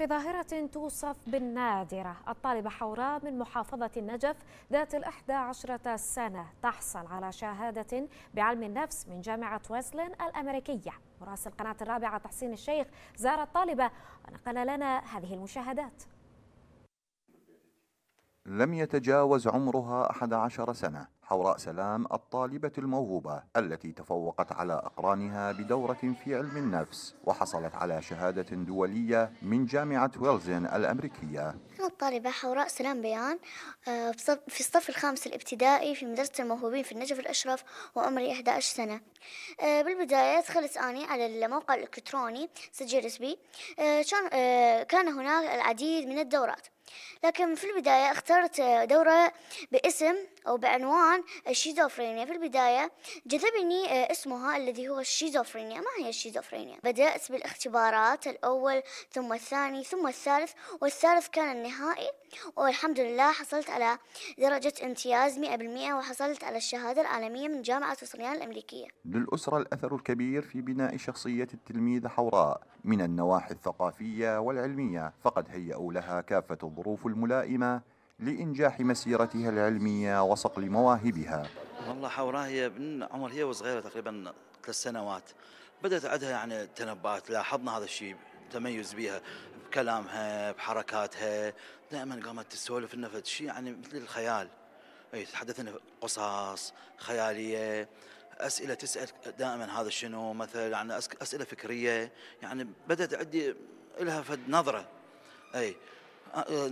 في ظاهرة توصف بالنادرة الطالبة حوراء من محافظة النجف ذات الأحدى عشرة سنة تحصل على شهادة بعلم النفس من جامعة ويسلين الأمريكية مراسل قناة الرابعة تحسين الشيخ زار الطالبة ونقل لنا هذه المشاهدات لم يتجاوز عمرها 11 سنة حوراء سلام الطالبة الموهوبة التي تفوقت على أقرانها بدورة في علم النفس وحصلت على شهادة دولية من جامعة ويلزن الأمريكية أنا الطالبة حوراء سلام بيان آه، في الصف الخامس الابتدائي في مدرسة الموهوبين في النجف الأشرف وعمري 11 سنة آه، بالبداية دخلت أني على الموقع الإلكتروني سجل بي آه، كان هناك العديد من الدورات لكن في البداية اخترت دورة باسم أو بعنوان الشيزوفرينيا في البداية جذبني آه، اسمها الذي هو الشيزوفرينيا ما هي الشيزوفرينيا؟ بدأت بالاختبارات الأول ثم الثاني ثم الثالث والثالث كان النهائي والحمد لله حصلت على درجة امتياز 100% وحصلت على الشهادة العالمية من جامعة وصليان الأمريكية للأسرة الأثر الكبير في بناء شخصية التلميذ حوراء من النواحي الثقافية والعلمية فقد هيأوا لها كافة الظروف الملائمة لإنجاح مسيرتها العلمية وصقل مواهبها والله حوراه هي من عمر هي وصغيرة تقريبا ثلاث سنوات بدأت عندها يعني تنبات لاحظنا هذا الشيء تميز بها بكلامها بحركاتها دائما قامت تسولف لنا شيء يعني مثل الخيال اي تتحدث قصص خياليه اسئله تسال دائما هذا شنو مثلا يعني اسئله فكريه يعني بدات عندي لها فد نظره اي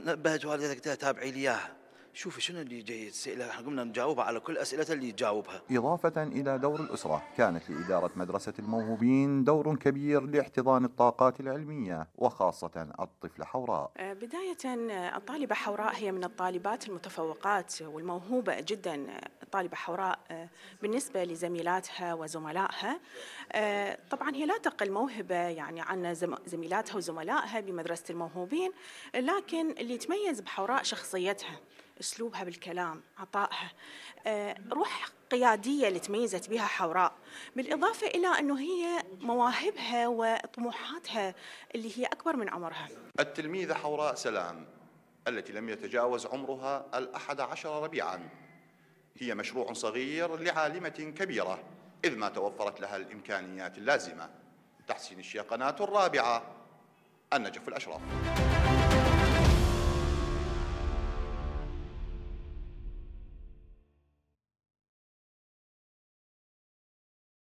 نبهت والدتك قلت لها تابعي لي اياها شوفي شنو اللي جاي تسأله قمنا نجاوبها على كل أسئلته اللي تجاوبها إضافة إلى دور الأسرة كانت لإدارة مدرسة الموهوبين دور كبير لاحتضان الطاقات العلمية وخاصة الطفل حوراء أه، بداية أه، الطالبة حوراء هي من الطالبات المتفوقات والموهوبة جدا الطالبة حوراء آه، بالنسبة لزميلاتها وزملائها آه، طبعا هي لا تقل موهبة يعني عن زميلاتها وزملائها بمدرسة الموهوبين لكن اللي تميز بحوراء شخصيتها اسلوبها بالكلام عطائها آه، روح قياديه اللي تميزت بها حوراء بالاضافه الى انه هي مواهبها وطموحاتها اللي هي اكبر من عمرها التلميذه حوراء سلام التي لم يتجاوز عمرها الأحد عشر ربيعاً هي مشروع صغير لعالمة كبيرة إذ ما توفرت لها الإمكانيات اللازمة تحسين الشيخ قناة الرابعة النجف الأشرف